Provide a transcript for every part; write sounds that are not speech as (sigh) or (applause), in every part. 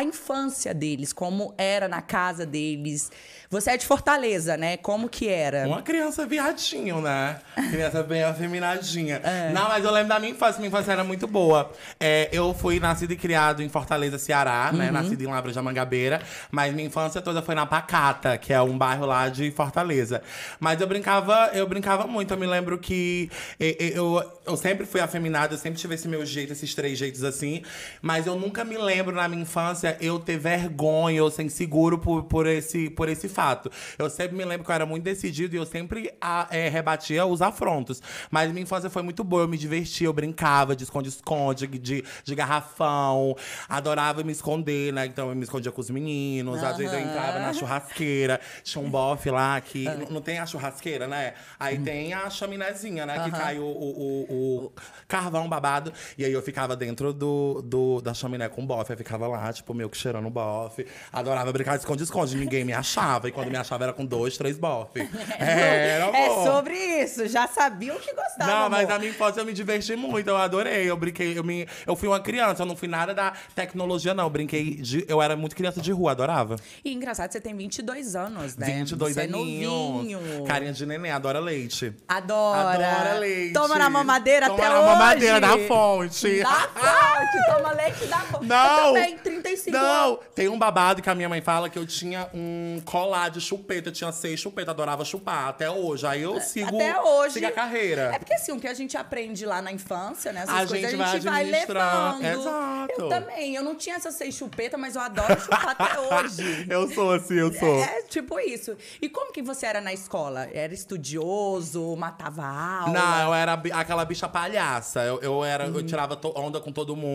a infância deles, como era na casa deles. Você é de Fortaleza, né? Como que era? Uma criança viadinho, né? Criança bem afeminadinha. É. Não, mas eu lembro da minha infância, minha infância era muito boa. É, eu fui nascido e criado em Fortaleza, Ceará, né? uhum. né? Nascido em Labras de Mangabeira, mas minha infância toda foi na Pacata, que é um bairro lá de Fortaleza. Mas eu brincava, eu brincava muito. Eu me lembro que eu, eu, eu sempre fui afeminada, eu sempre tive esse meu jeito, esses três jeitos assim, mas eu nunca me lembro na minha infância eu ter vergonha ou ser inseguro por, por, esse, por esse fato. Eu sempre me lembro que eu era muito decidido e eu sempre a, é, rebatia os afrontos. Mas minha infância foi muito boa, eu me divertia, eu brincava de esconde-esconde, de, de garrafão. Adorava me esconder, né? Então eu me escondia com os meninos. Uhum. Às vezes eu entrava na churrasqueira. Tinha um bofe lá que. Uhum. Não tem a churrasqueira, né? Aí uhum. tem a chaminézinha, né? Que cai o, o, o, o, carvão babado. E aí eu ficava dentro do, do, da chaminé com o bofe. Eu ficava lá, tipo, tipo, meu que cheirando bofe. Adorava brincar de esconde-esconde, ninguém me achava. E quando me achava era com dois, três bofe. (laughs) É, era, É sobre isso, já sabia o que gostava. Não, mas amor. na minha infância eu me diverti muito, eu adorei. Eu brinquei, eu, me, eu fui uma criança, eu não fui nada da tecnologia, não. Eu brinquei, de, eu era muito criança de rua, adorava. E engraçado, você tem 22 anos, né? 22 você é aninhos. Novinho. Carinha de neném, adora leite. Adora. Adora leite. Toma na mamadeira Toma até na hoje. Toma na mamadeira da fonte. Da fonte. (laughs) te toma então, leite da boca. Não! Eu 35 não. anos. Tem um babado que a minha mãe fala que eu tinha um colar de chupeta. Eu tinha seis chupetas, adorava chupar até hoje. Aí eu é, sigo, até hoje, sigo a carreira. É porque assim, o que a gente aprende lá na infância, né? Essas a coisas, a gente vai, vai levando. Exato. Eu também. Eu não tinha essas seis chupetas, mas eu adoro chupar até (laughs) hoje. Eu sou assim, eu sou. É, é, tipo isso. E como que você era na escola? Era estudioso, matava aula? Não, eu era aquela bicha palhaça. Eu, eu era, hum. eu uhum. tirava onda com todo mundo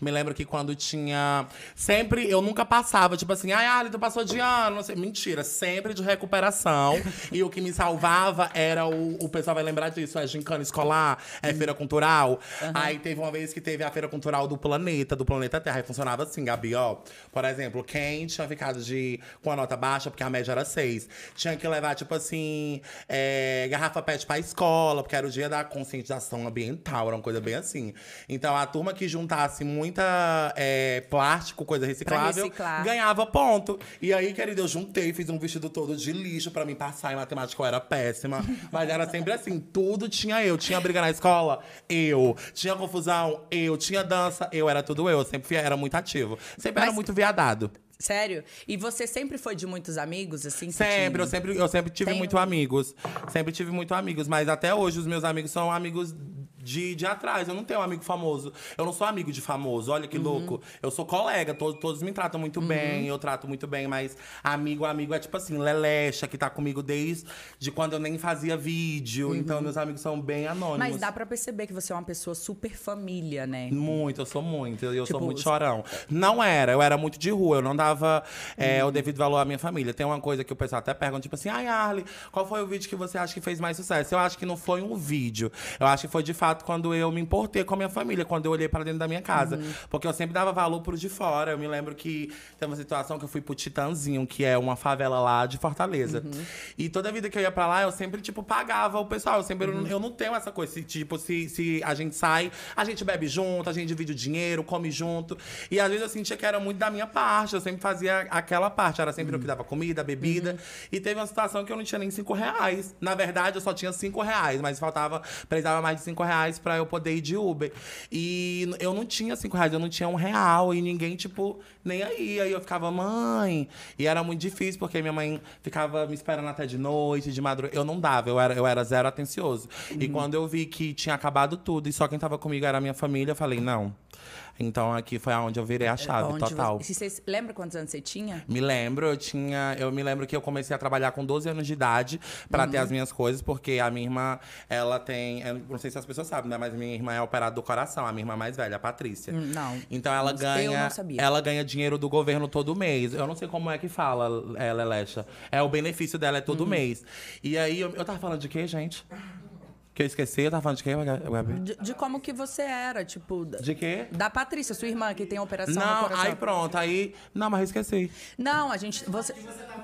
me lembro que quando tinha. Sempre, eu nunca passava, tipo assim, ai, Ali, tu passou de ano, não Mentira, sempre de recuperação. (laughs) e o que me salvava era o. O pessoal vai lembrar disso: é gincana escolar, é uhum. feira cultural. Uhum. Aí teve uma vez que teve a feira cultural do planeta, do planeta Terra. E funcionava assim, Gabi, ó. Por exemplo, quem tinha ficado de, com a nota baixa, porque a média era seis, tinha que levar, tipo assim, é, garrafa PET pra escola, porque era o dia da conscientização ambiental, era uma coisa bem assim. Então a turma que juntou juntasse muita é, plástico, coisa reciclável, ganhava ponto. E aí, querida, eu juntei, fiz um vestido todo de lixo para mim passar em matemática, eu era péssima. Mas era sempre assim, tudo tinha eu. Tinha briga na escola, eu. Tinha confusão, eu. Tinha dança, eu. Era tudo eu. sempre era muito ativo. Sempre Mas... era muito viadado. Sério? E você sempre foi de muitos amigos, assim? Sempre, eu sempre, eu sempre tive Tem muito amigos. Sempre tive muito amigos, mas até hoje os meus amigos são amigos de, de atrás. Eu não tenho um amigo famoso. Eu não sou amigo de famoso, olha que uhum. louco. Eu sou colega, todos, todos me tratam muito uhum. bem, eu trato muito bem, mas amigo, amigo é tipo assim, Lelecha, que tá comigo desde de quando eu nem fazia vídeo. Uhum. Então, meus amigos são bem anônimos. Mas dá pra perceber que você é uma pessoa super família, né? Muito, eu sou muito. Eu tipo, sou muito chorão. Não era, eu era muito de rua, eu não dava é, o uhum. devido valor à minha família. Tem uma coisa que o pessoal até pergunta, tipo assim, ai, Arle, qual foi o vídeo que você acha que fez mais sucesso? Eu acho que não foi um vídeo. Eu acho que foi de fato quando eu me importei com a minha família, quando eu olhei para dentro da minha casa. Uhum. Porque eu sempre dava valor pro de fora. Eu me lembro que teve uma situação que eu fui pro Titanzinho, que é uma favela lá de Fortaleza. Uhum. E toda vida que eu ia para lá, eu sempre, tipo, pagava o pessoal. Eu sempre uhum. eu não tenho essa coisa. Se, tipo, se, se a gente sai, a gente bebe junto, a gente divide o dinheiro, come junto. E às vezes eu sentia que era muito da minha parte. Eu sempre fazia aquela parte. Era sempre eu que uhum. dava comida, bebida. Uhum. E teve uma situação que eu não tinha nem cinco reais. Na verdade, eu só tinha cinco reais, mas faltava, precisava mais de cinco reais reais pra eu poder ir de Uber. E eu não tinha cinco reais, eu não tinha um real. E ninguém, tipo, nem aí. Aí eu ficava, mãe. E era muito difícil, porque minha mãe ficava me esperando até de noite, de madrugada. Eu não dava, eu era, eu era zero atencioso. Uhum. E quando eu vi que tinha acabado tudo e só quem tava comigo era a minha família, eu falei, não. Então aqui foi onde eu virei a é, é chave onde total. Você, você lembra quantos anos você tinha? Me lembro, eu tinha. Eu me lembro que eu comecei a trabalhar com 12 anos de idade para uhum. ter as minhas coisas, porque a minha irmã, ela tem. Eu não sei se as pessoas sabem, né? Mas minha irmã é operada do coração, a minha irmã mais velha, a Patrícia. Hum, não. Então ela ganha. Eu não sabia. Ela ganha dinheiro do governo todo mês. Eu não sei como é que fala, é, ela, É, o benefício dela é todo uhum. mês. E aí eu, eu tava falando de quê, gente? Que eu esqueci, eu tava falando de quem, Gabi? De, de como que você era, tipo. De quê? Da Patrícia, sua irmã, que tem a operação. Não, aí pronto, aí. Não, mas eu esqueci. Não, a gente. Você, você tava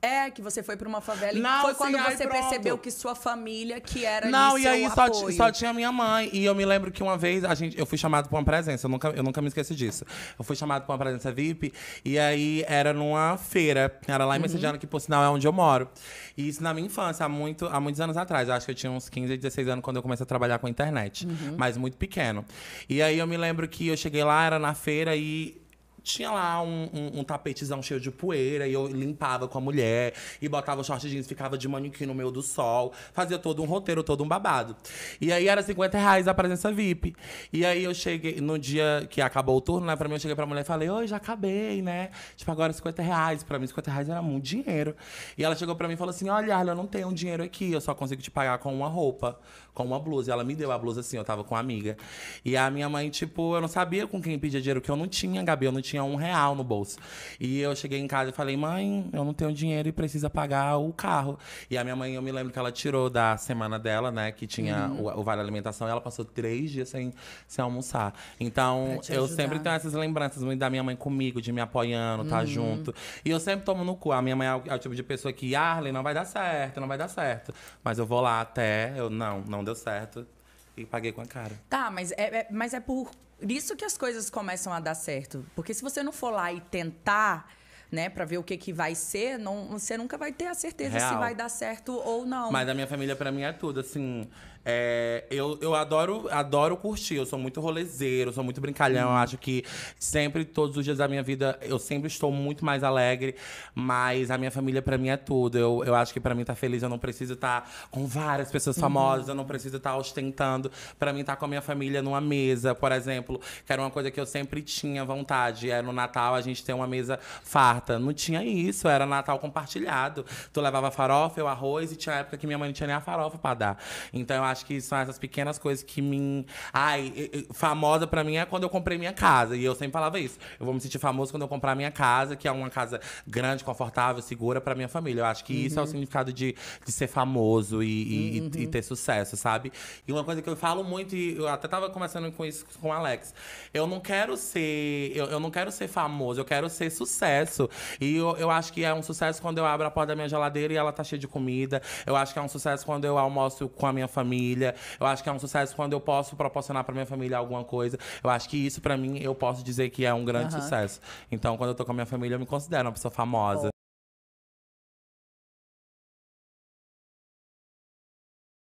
é, que você foi pra uma favela e foi quando você percebeu que sua família que era Não, ali, e aí só, só, tinha minha mãe. E eu me lembro que uma vez a gente, eu fui chamado pra uma presença, eu nunca, eu nunca me esqueci disso. Eu fui chamado pra uma presença VIP, e aí era numa feira. Era lá em uhum. Messejana, que por sinal é onde eu moro. E isso na minha infância, há, muito, há muitos anos atrás. Eu acho que eu tinha uns 15, 16 anos quando eu comecei a trabalhar com a internet. Uhum. Mas muito pequeno. E aí eu me lembro que eu cheguei lá, era na feira e tinha lá um, um, um, tapetezão cheio de poeira e eu limpava com a mulher e botava short jeans, ficava de manequim no meio do sol, fazia todo um roteiro, todo um babado. E aí era 50 reais a presença VIP. E aí eu cheguei, no dia que acabou o turno, né, pra mim, eu cheguei pra mulher e falei, oi, já acabei, né? Tipo, agora 50 reais. Pra mim, 50 reais era muito dinheiro. E ela chegou pra mim e falou assim: olha, Arla, eu não tenho dinheiro aqui, eu só consigo te pagar com uma roupa, com uma blusa. E ela me deu a blusa assim, eu tava com uma amiga. E a minha mãe, tipo, eu não sabia com quem pedia dinheiro, que eu não tinha, Gabi, eu não tinha tinha um real no bolso. E eu cheguei em casa e falei, mãe, eu não tenho dinheiro e precisa pagar o carro. E a minha mãe, eu me lembro que ela tirou da semana dela, né, que tinha uhum. o, o, Vale Alimentação, e ela passou três dias sem, sem almoçar. Então, eu sempre tenho essas lembranças da minha mãe comigo, de me apoiando, tá uhum. tá junto. E eu sempre tomo no cu. A minha mãe é, é o, tipo de pessoa que, Arlen, não vai dar certo, não vai dar certo. Mas eu vou lá até, eu não, não deu certo. E paguei com a cara. Tá, mas é, é mas é por isso que as coisas começam a dar certo. Porque se você não for lá e tentar, né, para ver o que, que vai ser, não, você nunca vai ter a certeza Real. se vai dar certo ou não. Mas a minha família para mim é tudo, assim, é, eu, eu adoro, adoro curtir, eu sou muito rolezeiro, sou muito brincalhão. Hum. acho que sempre, todos os dias da minha vida, eu sempre estou muito mais alegre. Mas a minha família, para mim, é tudo. Eu, eu acho que para mim estar tá feliz, eu não preciso estar tá com várias pessoas uhum. famosas, uhum. eu não preciso estar tá ostentando. Para mim, estar tá com a minha família numa mesa, por exemplo, que era uma coisa que eu sempre tinha vontade. Era no Natal a gente ter uma mesa farta. Não tinha isso, era Natal compartilhado. Tu levava farofa, eu arroz, e tinha época que minha mãe não tinha nem a farofa para dar. Então, eu acho que são essas pequenas coisas que me. Ai, famosa pra mim é quando eu comprei minha casa. E eu sempre falava isso. Eu vou me sentir famoso quando eu comprar minha casa, que é uma casa grande, confortável, segura pra minha família. Eu acho que uhum. isso é o uhum. significado de, de ser famoso e, uhum. e, ter sucesso, sabe? E uma coisa que eu falo muito, e eu até tava conversando com isso com o Alex. Eu não quero ser. Eu, eu não quero ser famoso, eu quero ser sucesso. E eu, eu acho que é um sucesso quando eu abro a porta da minha geladeira e ela tá cheia de comida. Eu acho que é um sucesso quando eu almoço com a minha família família. Eu acho que é um sucesso quando eu posso proporcionar para minha família alguma coisa. Eu acho que isso, para mim, eu posso dizer que é um grande uhum. sucesso. Então, quando eu tô com a minha família, eu me considero uma pessoa famosa.